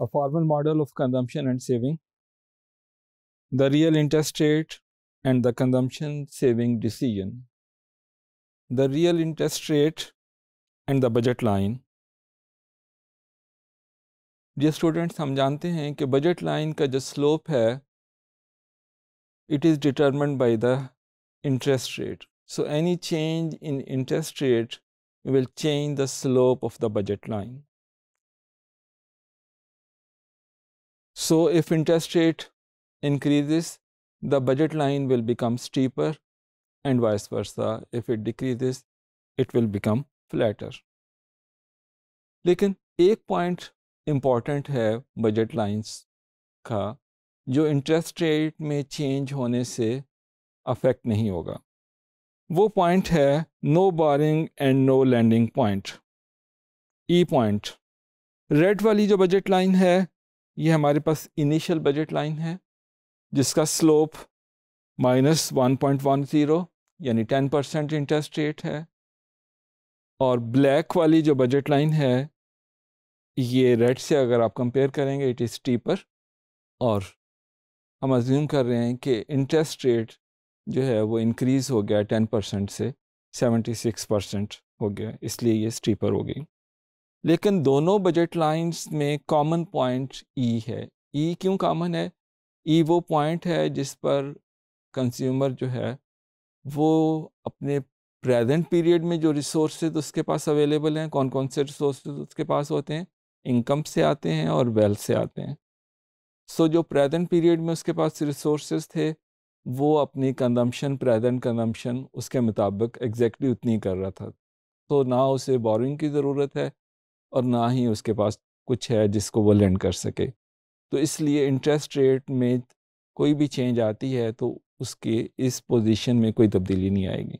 a formal model of consumption and saving, the real interest rate and the consumption saving decision, the real interest rate and the budget line. Dear students, हम जानते हैं कि budget line का जो slope है it is determined by the interest rate. So any change in interest rate will change the slope of the budget line. So if interest rate increases, the budget line will become steeper and vice versa. If it decreases, it will become flatter. लेकिन एक point important है budget lines का जो interest rate में change होने से affect नहीं होगा वो पॉइंट है no borrowing and no lending point E point red वाली जो बजट लाइन है ये हमारे पास इनिशियल बजट लाइन है जिसका slope minus one point one zero यानी टेन परसेंट इंटरेस्ट रेट है और ब्लैक वाली जो बजट लाइन है ये रेड से अगर आप कंपेयर करेंगे इट इज़ टीपर और हम अज्यूम कर रहे हैं कि इंटरेस्ट रेट जो है वो इंक्रीज़ हो गया टेन परसेंट से सेवेंटी सिक्स परसेंट हो गया इसलिए ये स्टीपर हो गई लेकिन दोनों बजट लाइंस में कॉमन पॉइंट ई है ई e क्यों कॉमन है ई e वो पॉइंट है जिस पर कंज्यूमर जो है वो अपने प्रेजेंट पीरियड में जो रिसोर्सेज उसके पास अवेलेबल हैं कौन कौन से रिसोर्सेज उसके पास होते हैं इनकम से आते हैं और वेल्थ से आते हैं सो so, जो प्रेजेंट पीरियड में उसके पास रिसोर्सेज थे वो अपनी कंजम्पशन प्रेजेंट कंजम्पशन उसके मुताबिक एग्जैक्टली exactly उतनी कर रहा था तो ना उसे बोरिंग की ज़रूरत है और ना ही उसके पास कुछ है जिसको वो लेंड कर सके तो इसलिए इंटरेस्ट रेट में कोई भी चेंज आती है तो उसके इस पोजीशन में कोई तब्दीली नहीं आएगी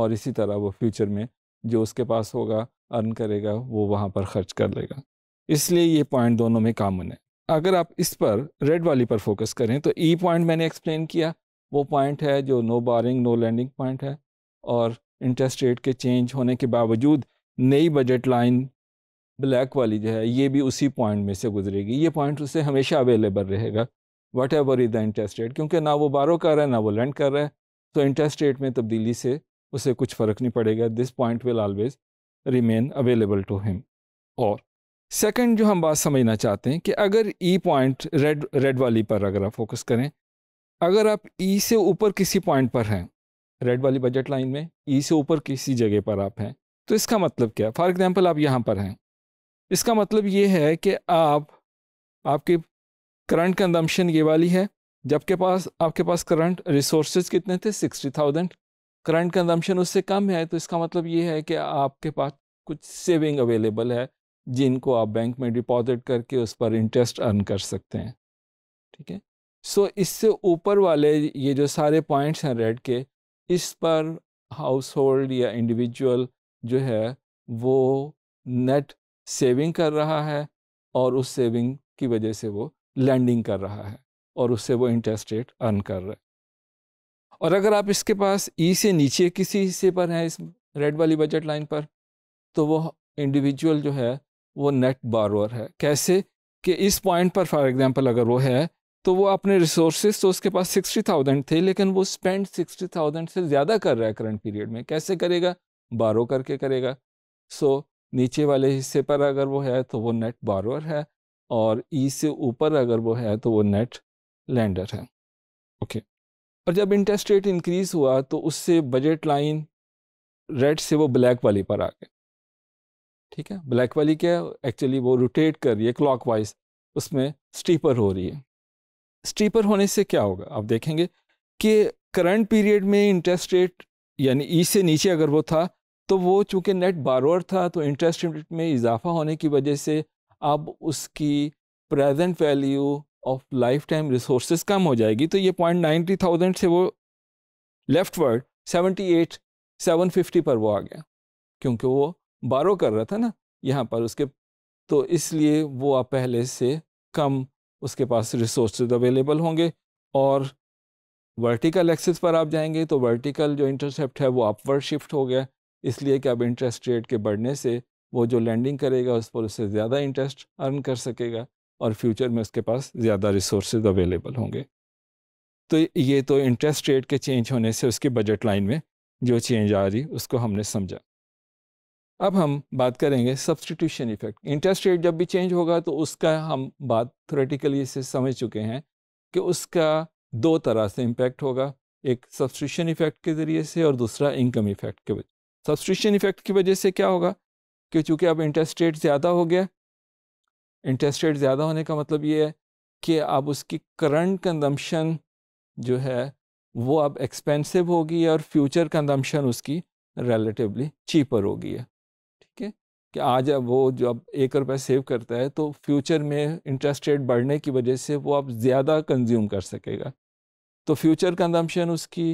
और इसी तरह वो फ्यूचर में जो उसके पास होगा अर्न करेगा वो वहाँ पर खर्च कर लेगा इसलिए ये पॉइंट दोनों में कामन है अगर आप इस पर रेड वाली पर फोकस करें तो ई e पॉइंट मैंने एक्सप्लेन किया वो पॉइंट है जो no borrowing no lending point है और इंटरेस्ट रेट के चेंज होने के बावजूद नई बजट लाइन ब्लैक वाली जो है ये भी उसी पॉइंट में से गुजरेगी ये पॉइंट उससे हमेशा अवेलेबल रहेगा whatever is the interest rate क्योंकि ना वो बारो कर रहा है ना वो लैंड कर रहा है तो इंटरेस्ट रेट में तब्दीली से उसे कुछ फ़र्क नहीं पड़ेगा this point will always remain available to him और सेकेंड जो हम बात समझना चाहते हैं कि अगर ई पॉइंट रेड रेड वाली पर अगर आप फोकस करें अगर आप ई e से ऊपर किसी पॉइंट पर हैं रेड वाली बजट लाइन में ई e से ऊपर किसी जगह पर आप हैं तो इसका मतलब क्या फॉर एग्ज़ाम्पल आप यहाँ पर हैं इसका मतलब ये है कि आप आपकी करंट कंजम्पशन ये वाली है जबके पास आपके पास करंट रिसोर्स कितने थे सिक्सटी थाउजेंड करंट कंजम्पशन उससे कम है तो इसका मतलब ये है कि आपके पास कुछ सेविंग अवेलेबल है जिनको आप बैंक में डिपॉजिट करके उस पर इंटरेस्ट अर्न कर सकते हैं ठीक है सो इससे ऊपर वाले ये जो सारे पॉइंट्स हैं रेड के इस पर हाउस होल्ड या इंडिविजुअल जो है वो नेट सेविंग कर रहा है और उस सेविंग की वजह से वो लैंडिंग कर रहा है और उससे वो इंटरेस्ट रेट अर्न कर रहा है और अगर आप इसके पास ई e से नीचे किसी हिस्से पर हैं इस रेड वाली बजट लाइन पर तो वो इंडिविजुअल जो है वो नेट बारोअर है कैसे कि इस पॉइंट पर फॉर एग्जांपल अगर वो है तो वो अपने रिसोर्सेज तो उसके पास सिक्सटी थाउजेंड थे लेकिन वो स्पेंड सिक्सटी थाउजेंड से ज़्यादा कर रहा है करंट पीरियड में कैसे करेगा बारो करके करेगा सो so, नीचे वाले हिस्से पर अगर वो है तो वो नेट बारोअर है और ई से ऊपर अगर वो है तो वो नेट लैंडर है ओके और जब इंटरेस्ट रेट इंक्रीज़ हुआ तो उससे बजट लाइन रेड से वो ब्लैक वाली पर आ गए ठीक है ब्लैक वाली क्या है एक्चुअली वो रोटेट कर रही है क्लॉक वाइज उसमें स्टीपर हो रही है स्टीपर होने से क्या होगा आप देखेंगे कि करंट पीरियड में इंटरेस्ट रेट यानी ई से नीचे अगर वो था तो वो चूँकि नेट बारोअर था तो इंटरेस्ट रेट में इजाफा होने की वजह से अब उसकी present value of life time resource कम हो जाएगी तो ये पॉइंट नाइन्टी थाउजेंड से वो leftward seventy eight seven fifty पर वो आ गया क्योंकि वो बारो कर रहा था ना यहाँ पर उसके तो इसलिए वो अब पहले से कम उसके पास रिसोर्स अवेलेबल होंगे और वर्टिकल एक्सेस पर आप जाएंगे तो वर्टिकल जो इंटरसेप्ट है वो अपवर्ड शिफ्ट हो गया इसलिए कि अब इंटरेस्ट रेट के बढ़ने से वो जो लैंडिंग करेगा उस पर उससे ज़्यादा इंटरेस्ट अर्न कर सकेगा और फ्यूचर में उसके पास ज़्यादा रिसोर्स अवेलेबल होंगे तो ये तो इंटरेस्ट रेट के चेंज होने से उसकी बजट लाइन में जो चेंज आ रही उसको हमने समझा अब हम बात करेंगे सब्सटीट्यूशन इफेक्ट इंटरेस्ट रेट जब भी चेंज होगा तो उसका हम बात थोरेटिकली इसे समझ चुके हैं कि उसका दो तरह से इम्पेक्ट होगा एक सब्सटीट्यूशन इफेक्ट के ज़रिए से और दूसरा इनकम इफेक्ट के सब्सट्रिशन इफेक्ट की वजह से क्या होगा कि चूँकि अब इंटरेस्ट रेट ज़्यादा हो गया इंटरेस्ट रेट ज़्यादा होने का मतलब ये है कि अब उसकी करंट कंजम्पशन जो है वो अब एक्सपेंसिव होगी और फ्यूचर कंजम्पशन उसकी रिलेटिवली चीपर होगी है ठीक है कि आज अब वो जो अब एक रुपये सेव करता है तो फ्यूचर में इंटरेस्ट रेट बढ़ने की वजह से वो अब ज़्यादा कंज्यूम कर सकेगा तो फ्यूचर कंजम्पशन उसकी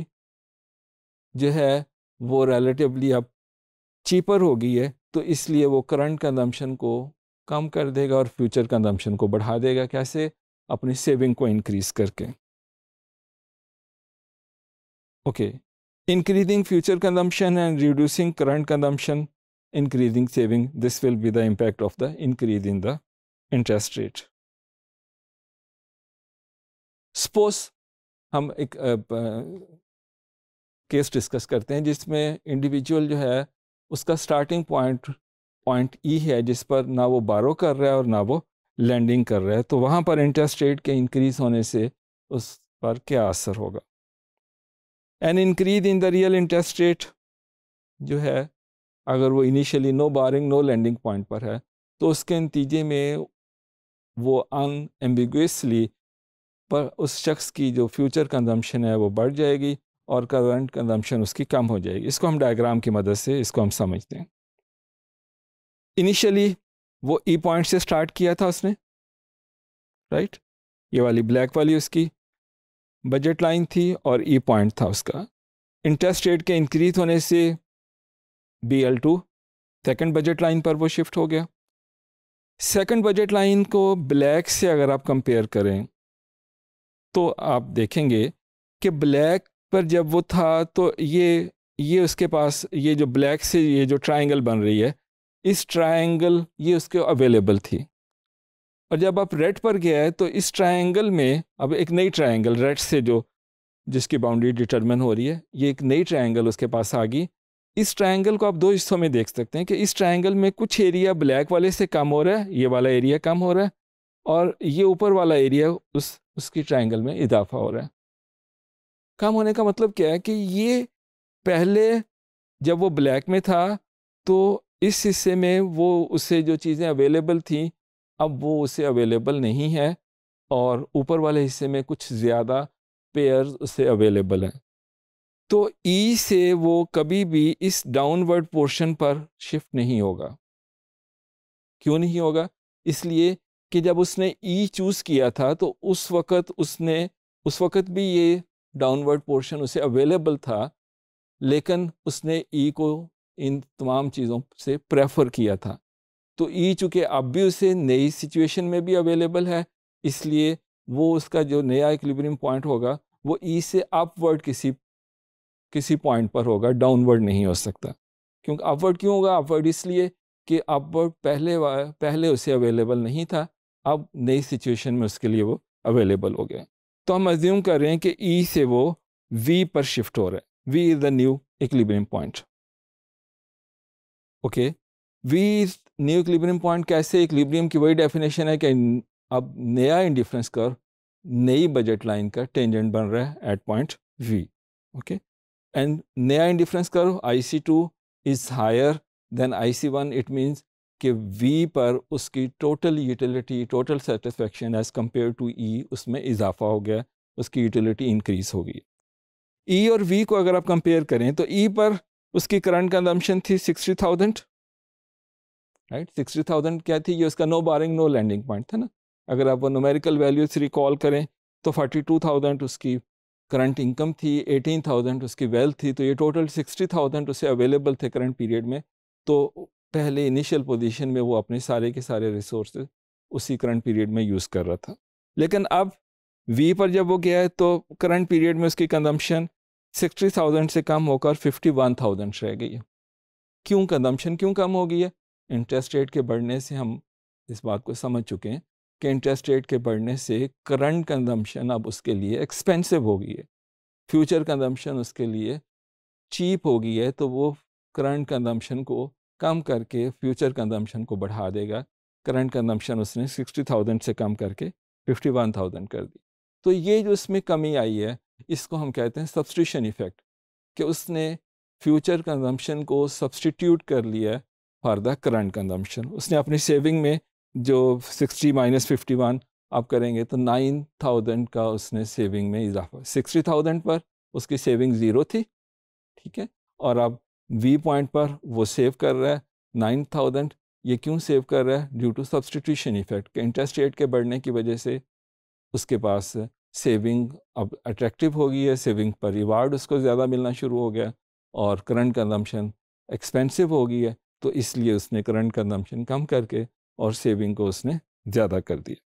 जो है वो रिलेटिवली अब चीपर हो गई है तो इसलिए वो करंट कंजम्पशन को कम कर देगा और फ्यूचर कंजम्पशन को बढ़ा देगा कैसे अपनी सेविंग को इंक्रीज करके okay increasing future consumption and reducing current consumption increasing saving this will be the impact of the increase in the interest rate suppose हम एक केस डिस्कस करते हैं जिसमें इंडिविजुअल जो है उसका स्टार्टिंग पॉइंट पॉइंट ई है जिस पर ना वो बारो कर रहा है और ना वो लैंडिंग कर रहा है तो वहाँ पर इंटरेस्ट रेट के इंक्रीज़ होने से उस पर क्या असर होगा an increase in the real interest rate जो है अगर वो initially no borrowing no lending point पर है तो उसके नतीजे में वो एम्बिगसली पर उस शख्स की जो फ्यूचर कंजम्पशन है वो बढ़ जाएगी और करंट कंजम्पशन उसकी कम हो जाएगी इसको हम डायग्राम की मदद से इसको हम समझते हैं इनिशियली वो ई e पॉइंट से स्टार्ट किया था उसने राइट right? ये वाली ब्लैक वाली उसकी बजट लाइन थी और ई e पॉइंट था उसका इंटरेस्ट रेट के इंक्रीज होने से B L two second budget line पर वो शिफ्ट हो गया सेकेंड बजट लाइन को ब्लैक से अगर आप कंपेयर करें तो आप देखेंगे कि ब्लैक पर जब वो था तो ये ये उसके पास ये जो ब्लैक से ये जो ट्रायंगल बन रही है इस ट्रायंगल ये उसके अवेलेबल थी और जब आप रेड पर गया है तो इस ट्रायंगल में अब एक नई ट्रायंगल रेड से जो जिसकी बाउंड्री डिटरमिन हो रही है ये एक नई ट्रायंगल उसके पास आ गई इस ट्रायंगल को आप दो हिस्सों में देख सकते हैं कि इस ट्रायंगल में कुछ एरिया ब्लैक वाले से कम हो रहा है ये वाला एरिया कम हो रहा है और ये ऊपर वाला एरिया उस उसकी ट्रायंगल में इजाफा हो रहा है कम होने का मतलब क्या है कि ये पहले जब वो ब्लैक में था तो इस हिस्से में वो उससे जो चीज़ें अवेलेबल थी अब वो उसे अवेलेबल नहीं है और ऊपर वाले हिस्से में कुछ ज़्यादा पेयर्स उसे अवेलेबल हैं तो ई e से वो कभी भी इस डाउनवर्ड पोर्शन पर शिफ्ट नहीं होगा क्यों नहीं होगा इसलिए कि जब उसने ई e चूज़ किया था तो उस वक़्त उसने उस वक़्त भी ये डाउनवर्ड पोर्शन उसे अवेलेबल था लेकिन उसने ई e को इन तमाम चीज़ों से प्रेफर किया था तो ई e चूँकि अब भी उसे नई सिचुएशन में भी अवेलेबल है इसलिए वो उसका जो नया इक्लिब्रियम पॉइंट होगा वो ई e से अपवर्ड किसी किसी पॉइंट पर होगा डाउनवर्ड नहीं हो सकता क्योंकि अपवर्ड क्यों होगा अपवर्ड इसलिए कि अपवर्ड पहले पहले उसे अवेलेबल नहीं था अब नई सिचुएशन में उसके लिए वो अवेलेबल हो गया तो हम अज्यूम कर रहे हैं कि ई e से वो वी पर शिफ्ट हो रहा है V is the new equilibrium point okay V is new equilibrium point कैसे इक्लिब्रियम की वही डेफिनेशन है कि अब नया इंडिफरेंस कर नई बजट लाइन का टेंजेंट बन रहा है at point V okay and नया indifference curve I C two is higher than I C one it means कि V पर उसकी total utility total satisfaction as compared to E उसमें इजाफा हो गया उसकी यूटिलिटी इंक्रीज़ हो गई ई e और वी को अगर आप कंपेयर करें तो ई e पर उसकी करंट कंजम्पशन थी sixty thousand right sixty thousand क्या थी ये उसका no borrowing no lending point था ना अगर आप वो नोमेरिकल वैल्यूज रिकॉल करें तो फोर्टी टू थाउजेंड उसकी करंट इनकम थी एटीन थाउजेंड उसकी वेल्थ थी तो ये टोटल सिक्सटी थाउजेंड उसे अवेलेबल थे करंट पीरियड में तो पहले इनिशियल पोजीशन में वो अपने सारे के सारे रिसोर्स उसी करंट पीरियड में यूज़ कर रहा था लेकिन अब वी पर जब वो गया है तो करंट पीरियड में उसकी कंजम्पशन सिक्सटी थाउजेंड से कम होकर फिफ्टी वन थाउजेंड रह गई है क्यों कंजम्पशन क्यों कम हो गई है इंटरेस्ट रेट के बढ़ने से हम इस बात को समझ चुके हैं कि इंटरेस्ट रेट के बढ़ने से करंट कंजम्पशन अब उसके लिए एक्सपेंसिव हो गई है फ्यूचर कंजम्पशन उसके लिए चीप हो गई है तो वो करंट कंजम्पशन को कम करके फ्यूचर कंजम्पशन को बढ़ा देगा करंट कंजम्पशन उसने 60,000 से कम करके 51,000 कर दी तो ये जो इसमें कमी आई है इसको हम कहते हैं सब्सटिशन इफ़ेक्ट कि उसने फ्यूचर कंजम्पशन को सब्सटीट्यूट कर लिया फॉर द करंट कंजम्पशन उसने अपनी सेविंग में जो 60 माइनस फिफ्टी आप करेंगे तो 9,000 का उसने सेविंग में इजाफा 60,000 पर उसकी सेविंग ज़ीरो थी ठीक है और अब वी पॉइंट पर वो सेव कर रहा है नाइन थाउजेंड ये क्यों सेव कर रहा है ड्यू टू सब्सटीट्यूशन इफेक्ट के इंटरेस्ट रेट के बढ़ने की वजह से उसके पास सेविंग अब अट्रैक्टिव हो गई है सेविंग पर रिवार्ड उसको ज़्यादा मिलना शुरू हो गया और करंट कंजम्पशन एक्सपेंसिव हो गई है तो इसलिए उसने करंट कंजम्पशन कम करके और सेविंग को उसने ज़्यादा कर दिया